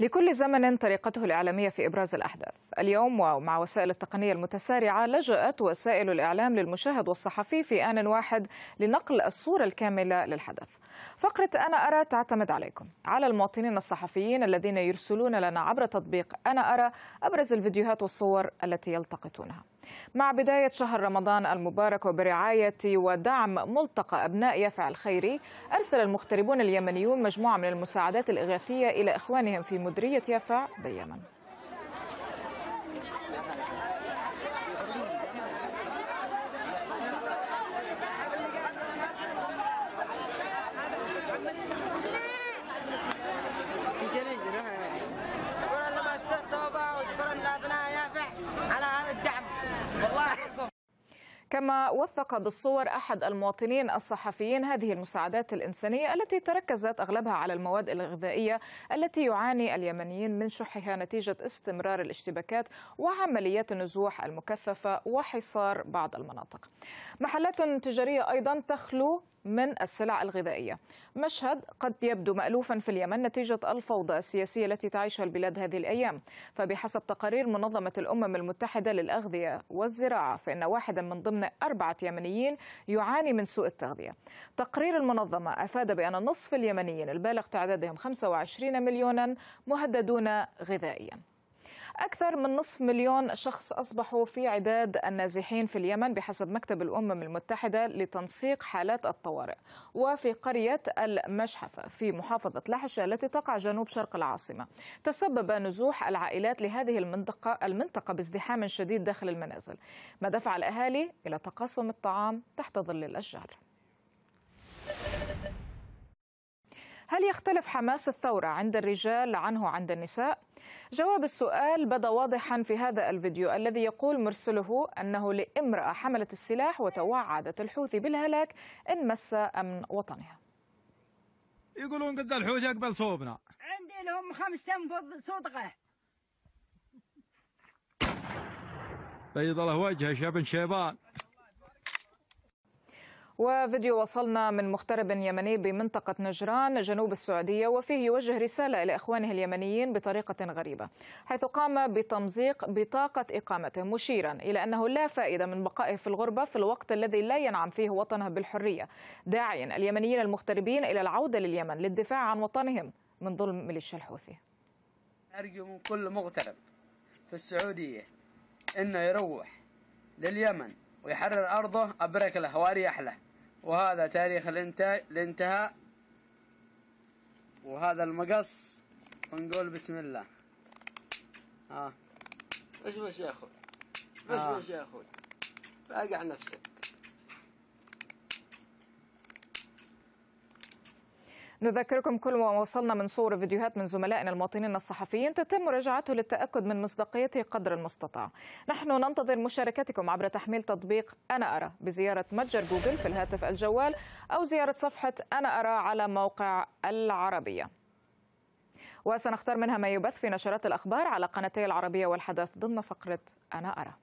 لكل زمن طريقته الإعلامية في إبراز الأحداث اليوم ومع وسائل التقنية المتسارعة لجأت وسائل الإعلام للمشاهد والصحفي في آن واحد لنقل الصورة الكاملة للحدث فقرة أنا أرى تعتمد عليكم على المواطنين الصحفيين الذين يرسلون لنا عبر تطبيق أنا أرى أبرز الفيديوهات والصور التي يلتقطونها مع بداية شهر رمضان المبارك وبرعاية ودعم ملتقى أبناء يافع الخيري أرسل المغتربون اليمنيون مجموعة من المساعدات الإغاثية إلى إخوانهم في مدرية يافع باليمن كما وثق بالصور احد المواطنين الصحفيين هذه المساعدات الانسانيه التي تركزت اغلبها على المواد الغذائيه التي يعاني اليمنيين من شحها نتيجه استمرار الاشتباكات وعمليات النزوح المكثفه وحصار بعض المناطق. محلات تجاريه ايضا تخلو من السلع الغذائية مشهد قد يبدو مألوفا في اليمن نتيجة الفوضى السياسية التي تعيشها البلاد هذه الأيام فبحسب تقارير منظمة الأمم المتحدة للأغذية والزراعة فإن واحدا من ضمن أربعة يمنيين يعاني من سوء التغذية تقرير المنظمة أفاد بأن نصف اليمنيين البالغ تعدادهم 25 مليونا مهددون غذائيا أكثر من نصف مليون شخص أصبحوا في عداد النازحين في اليمن بحسب مكتب الأمم المتحدة لتنسيق حالات الطوارئ وفي قرية المشحفة في محافظة لحشة التي تقع جنوب شرق العاصمة تسبب نزوح العائلات لهذه المنطقة المنطقة بازدحام شديد داخل المنازل ما دفع الأهالي إلى تقاسم الطعام تحت ظل الأشجار هل يختلف حماس الثورة عند الرجال عنه عند النساء؟ جواب السؤال بدا واضحا في هذا الفيديو الذي يقول مرسله أنه لامرأة حملت السلاح وتوعدت الحوثي بالهلاك إن مس أمن وطنها يقولون قد الحوثي أقبل صوبنا عندي لهم خمس تنفض صدقة بيض الله وجهه شبن شيبان وفيديو وصلنا من مغترب يمني بمنطقة نجران جنوب السعودية وفيه يوجه رسالة إلى إخوانه اليمنيين بطريقة غريبة حيث قام بتمزيق بطاقة إقامته مشيرا إلى أنه لا فائدة من بقائه في الغربة في الوقت الذي لا ينعم فيه وطنه بالحرية داعيا اليمنيين المغتربين إلى العودة لليمن للدفاع عن وطنهم من ظلم ميليشيا الحوثي أرجو من كل مغترب في السعودية أنه يروح لليمن ويحرر أرضه أبرك له وأريح له وهذا تاريخ الانتهاء الانتهاء وهذا المقص ونقول بسم الله ها آه. ايش يا اخوي ايش يا اخوي راجع نفسك نذكركم كل ما وصلنا من صور وفيديوهات من زملائنا المواطنين الصحفيين تتم مراجعته للتأكد من مصداقيته قدر المستطاع نحن ننتظر مشاركتكم عبر تحميل تطبيق أنا أرى بزيارة متجر جوجل في الهاتف الجوال أو زيارة صفحة أنا أرى على موقع العربية وسنختار منها ما يبث في نشرات الأخبار على قناتي العربية والحدث ضمن فقرة أنا أرى